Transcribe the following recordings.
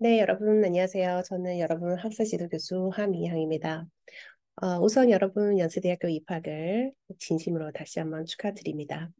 네, 여러분 안녕하세요. 저는 여러분 학사지도 교수 함이향입니다. 어, 우선 여러분 연세대학교 입학을 진심으로 다시 한번 축하드립니다.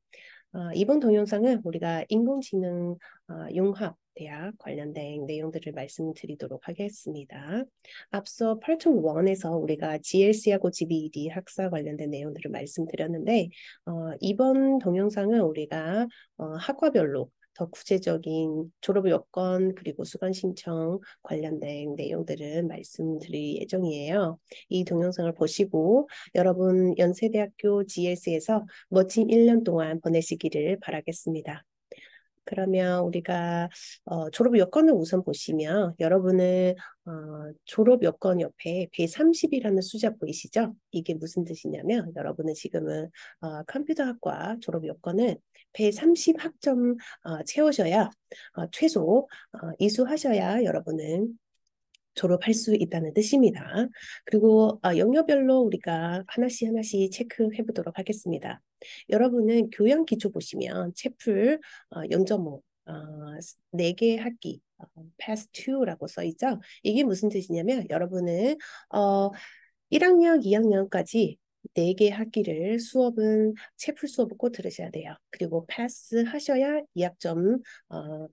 어, 이번 동영상은 우리가 인공지능 어, 융합 대학 관련된 내용들을 말씀드리도록 하겠습니다. 앞서 8.1에서 우리가 GLC하고 GBED 학사 관련된 내용들을 말씀드렸는데 어, 이번 동영상은 우리가 어, 학과별로 더 구체적인 졸업 여건 그리고 수강 신청 관련된 내용들은 말씀드릴 예정이에요. 이 동영상을 보시고 여러분 연세대학교 GS에서 멋진 1년 동안 보내시기를 바라겠습니다. 그러면 우리가 어, 졸업 여건을 우선 보시면 여러분은 어, 졸업 여건 옆에 배30이라는 숫자 보이시죠? 이게 무슨 뜻이냐면 여러분은 지금은 어, 컴퓨터학과 졸업 여건은 배30 학점 어, 채우셔야 어, 최소 어, 이수하셔야 여러분은 졸업할 수 있다는 뜻입니다. 그리고 어, 영역별로 우리가 하나씩 하나씩 체크해 보도록 하겠습니다. 여러분은 교양 기초 보시면 채플 어, 0.5 어, 네개 학기 어, past 2라고 써 있죠. 이게 무슨 뜻이냐면 여러분은 어, 1학년, 2학년까지 네 개 학기를 수업은 채플 수업을 꼭 들으셔야 돼요. 그리고 패스 하셔야 2학점 어,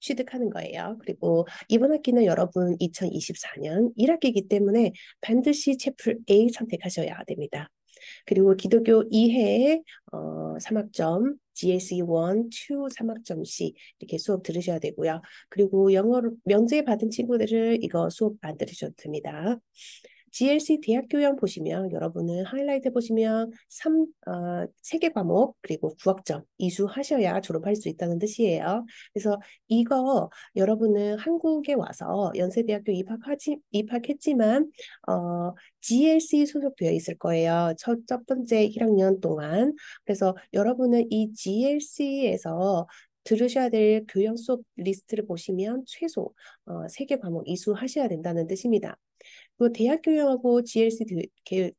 취득하는 거예요. 그리고 이번 학기는 여러분 2024년 1학기이기 때문에 반드시 채플 A 선택하셔야 됩니다. 그리고 기독교 이해의 어, 3학점 GSE1, 2, 3학점씩 이렇게 수업 들으셔야 되고요. 그리고 영어를 면제 받은 친구들을 이거 수업 안 들으셔도 됩니다. GLC 대학교형 보시면 여러분은 하이라이트 보시면 3, 어, 3개 과목 그리고 9학점 이수하셔야 졸업할 수 있다는 뜻이에요. 그래서 이거 여러분은 한국에 와서 연세대학교 입학하지, 입학했지만 어, GLC 소속되어 있을 거예요. 첫, 첫 번째 1학년 동안. 그래서 여러분은 이 GLC에서 들으셔야 될 교양 수업 리스트를 보시면 최소 어, 3개 과목 이수하셔야 된다는 뜻입니다. 그 대학 교양하고 GLC 대,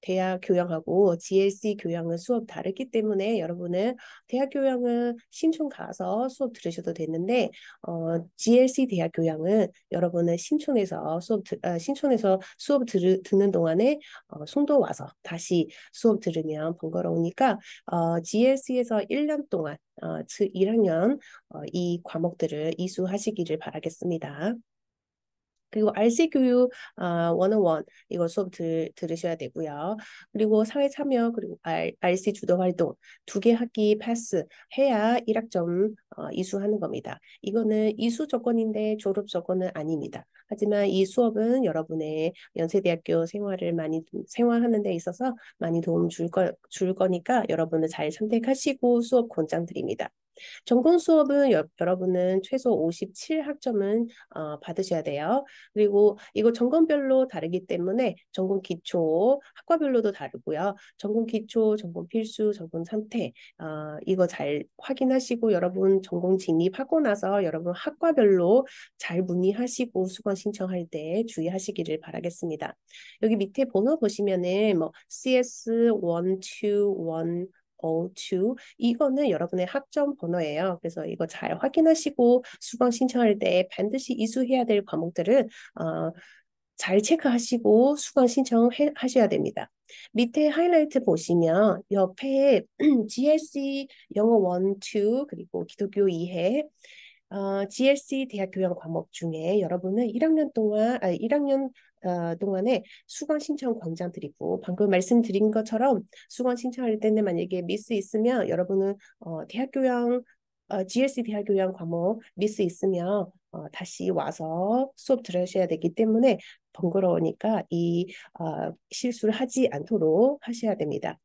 대학 교양하고 GLC 교양은 수업 다르기 때문에 여러분은 대학 교양은 신촌 가서 수업 들으셔도 되는데 어, GLC 대학 교양은 여러분은 신촌에서 수업 드, 어, 신촌에서 수업 들, 듣는 동안에 어, 송도 와서 다시 수업 들으면 번거로우니까 어, GLC에서 1년 동안 어, 즉 1학년 어, 이 과목들을 이수하시기를 바라겠습니다. 그리고 RC 교육 어, 101 이거 수업 들, 들으셔야 되고요. 그리고 사회 참여 그리고 R, RC 주도 활동 두 개 학기 패스 해야 1학점 어, 이수하는 겁니다. 이거는 이수 조건인데 졸업 조건은 아닙니다. 하지만 이 수업은 여러분의 연세대학교 생활을 많이 생활하는 데 있어서 많이 도움 줄, 거, 줄 거니까 여러분은 잘 선택하시고 수업 권장 드립니다. 전공 수업은 여, 러분은 최소 57학점은 어, 받으셔야 돼요. 그리고 이거 전공별로 다르기 때문에 전공 기초, 학과별로도 다르고요. 전공 기초, 전공 필수, 전공 선택 어, 이거 잘 확인하시고 여러분 전공 진입하고 나서 여러분 학과별로 잘 문의하시고 수강 신청할 때 주의하시기를 바라겠습니다. 여기 밑에 번호 보시면은 뭐 CS 121 O2 이거는 여러분의 학점 번호예요. 그래서 이거 잘 확인하시고 수강 신청할 때 반드시 이수해야 될 과목들은 어, 잘 체크하시고 수강 신청하셔야 됩니다. 밑에 하이라이트 보시면 옆에 GLC 영어 1, 2 그리고 기독교 이해 어, GLC 대학 교양 과목 중에 여러분은 1학년 동안, 아, 1학년 어, 동안에 수강 신청 광장 드리고 방금 말씀드린 것처럼 수강 신청할 때는 만약에 미스 있으면 여러분은 어, 대학교양 어, GLC e 대학교양 과목 미스 있으면 어, 다시 와서 수업 들으셔야 되기 때문에 번거로우니까 이 어, 실수를 하지 않도록 하셔야 됩니다.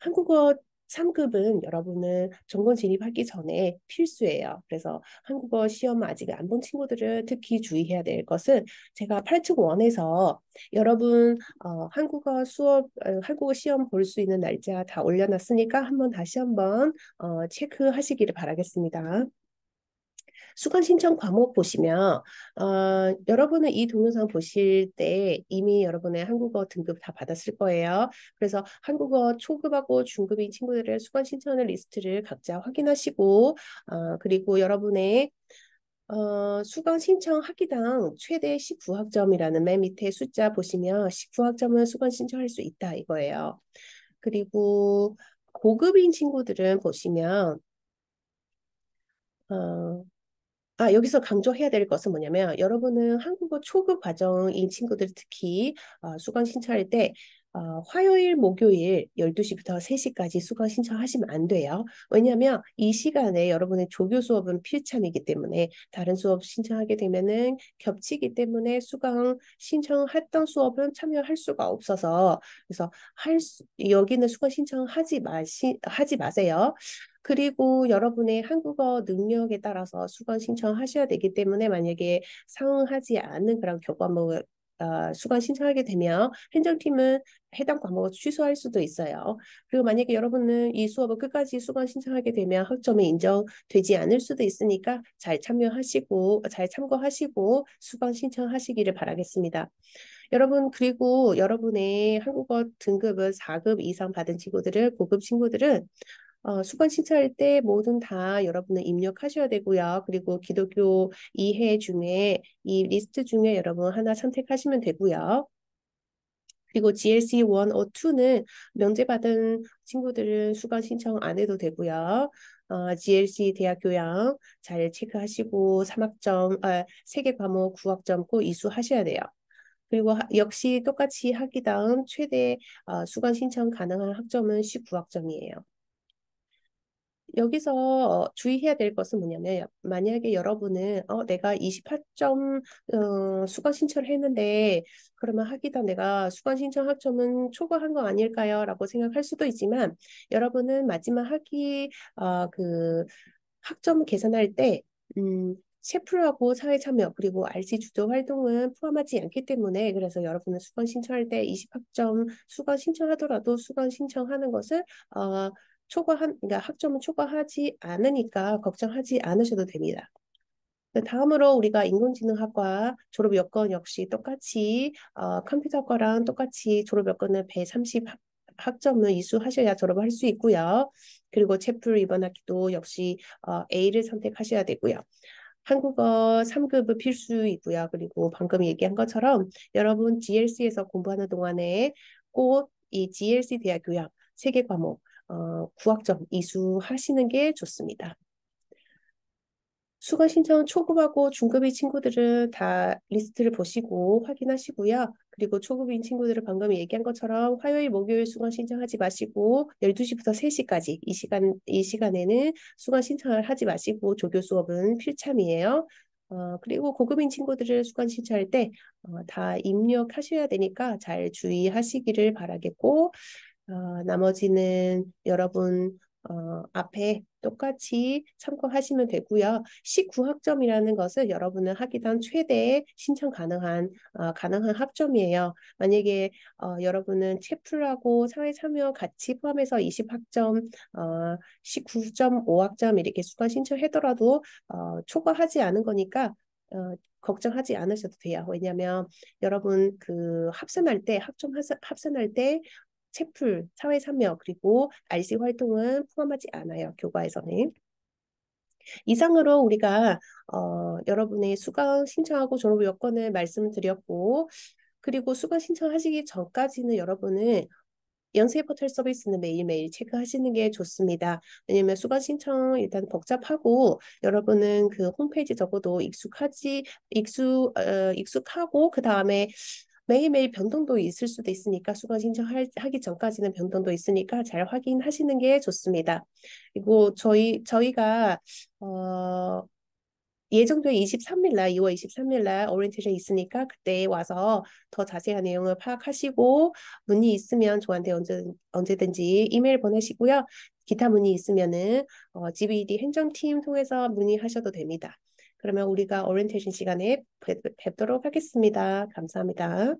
한국어 3급은 여러분은 전공 진입하기 전에 필수예요. 그래서 한국어 시험 아직 안 본 친구들은 특히 주의해야 될 것은 제가 파층 1에서 여러분 어, 한국어 수업, 어, 한국어 시험 볼 수 있는 날짜 다 올려놨으니까 한번 다시 한번 어, 체크하시기를 바라겠습니다. 수강 신청 과목 보시면 어, 여러분은 이 동영상 보실 때 이미 여러분의 한국어 등급 다 받았을 거예요. 그래서 한국어 초급하고 중급인 친구들의 수강 신청하 리스트를 각자 확인하시고 어, 그리고 여러분의 어, 수강 신청 학기당 최대 19학점이라는 맨 밑에 숫자 보시면 19학점은 수강 신청할 수 있다 이거예요. 그리고 고급인 친구들은 보시면 어, 아, 여기서 강조해야 될 것은 뭐냐면 여러분은 한국어 초급 과정인 친구들 특히 어, 수강 신청할 때 어, 화요일, 목요일 12시부터 3시까지 수강 신청하시면 안 돼요. 왜냐하면 이 시간에 여러분의 조교 수업은 필참이기 때문에 다른 수업 신청하게 되면은 겹치기 때문에 수강 신청했던 수업은 참여할 수가 없어서 그래서 할 수, 여기는 수강 신청하지 마시 하지 마세요. 그리고 여러분의 한국어 능력에 따라서 수강 신청하셔야 되기 때문에 만약에 상응하지 않는 그런 교과목을 어, 수강 신청하게 되면 행정팀은 해당 과목을 취소할 수도 있어요. 그리고 만약에 여러분은 이 수업을 끝까지 수강 신청하게 되면 학점이 인정되지 않을 수도 있으니까 잘 참여하시고 잘 참고하시고 수강 신청하시기를 바라겠습니다. 여러분 그리고 여러분의 한국어 등급을 4급 이상 받은 친구들은 고급 친구들은 어, 수건 신청할 때 모든 다 여러분은 입력하셔야 되고요. 그리고 기독교 이해 중에 이 리스트 중에 여러분 하나 선택하시면 되고요. 그리고 GLC 102는 어 면제받은 친구들은 수강 신청 안 해도 되고요. 어, GLC 대학 교양 잘 체크하시고 3학점, 아, 3개 과목 9학점 꼭 이수하셔야 돼요. 그리고 하, 역시 똑같이 학기 다음 최대 어, 수강 신청 가능한 학점은 19학점이에요. 여기서 어, 주의해야 될 것은 뭐냐면 만약에 여러분은 어, 내가 28점 어, 수강 신청을 했는데 그러면 하기다 내가 수강 신청 학점은 초과한 거 아닐까요? 라고 생각할 수도 있지만 여러분은 마지막 학기 어, 그 학점 계산할 때 음, 셰프하고 사회 참여 그리고 RC 주도 활동은 포함하지 않기 때문에 그래서 여러분은 수강 신청할 때 20학점 수강 신청하더라도 수강 신청하는 것을 어, 초과한, 그러니까 학점은 초과하지 않으니까 걱정하지 않으셔도 됩니다. 네, 다음으로 우리가 인공지능학과 졸업 여건 역시 똑같이 어, 컴퓨터과랑 똑같이 졸업 여건을 130 학점을 이수하셔야 졸업을 할 수 있고요. 그리고 채플 이번 학기도 역시 어, A를 선택하셔야 되고요. 한국어 3급은 필수이고요. 그리고 방금 얘기한 것처럼 여러분 GLC에서 공부하는 동안에 꼭 이 GLC 대학 교양 세계 과목 어, 구학점 이수하시는 게 좋습니다. 수강 신청 초급하고 중급인 친구들은 다 리스트를 보시고 확인하시고요. 그리고 초급인 친구들은 방금 얘기한 것처럼 화요일, 목요일 수강 신청하지 마시고 12시부터 3시까지 이 시간 이 시간에는 수강 신청을 하지 마시고 조교 수업은 필참이에요. 어, 그리고 고급인 친구들을 수강 신청할 때다 어, 입력하셔야 되니까 잘 주의하시기를 바라겠고 어, 나머지는 여러분 어, 앞에 똑같이 참고하시면 되고요. 19학점이라는 것은 여러분은 학위당 최대 신청 가능한 어, 가능한 학점이에요. 만약에 어, 여러분은 채플하고 사회 참여 같이 포함해서 20학점, 어, 19.5학점 이렇게 수강 신청하더라도 어, 초과하지 않은 거니까 어, 걱정하지 않으셔도 돼요. 왜냐하면 여러분 그 합산할 때 학점 합산할 때 채플, 사회참여, 그리고 RC 활동은 포함하지 않아요. 교과에서는. 이상으로 우리가 어, 여러분의 수강 신청하고 졸업 여건을 말씀드렸고 그리고 수강 신청하시기 전까지는 여러분은 연세 포털 서비스는 매일매일 체크하시는 게 좋습니다. 왜냐면 수강 신청 일단 복잡하고 여러분은 그 홈페이지 적어도 익숙하지 익숙 어, 익숙하고 그 다음에 매일매일 변동도 있을 수도 있으니까 수강 신청하기 전까지는 변동도 있으니까 잘 확인하시는 게 좋습니다. 그리고 저희 저희가 어 예정돼 23일 날 2월 23일 날 오리엔테이션 있으니까 그때 와서 더 자세한 내용을 파악하시고 문의 있으면 저한테 언제 언제든지 이메일 보내시고요. 기타 문의 있으면은 어, GBD 행정팀 통해서 문의하셔도 됩니다. 그러면 우리가 오리엔테이션 시간에 뵙도록 하겠습니다. 감사합니다.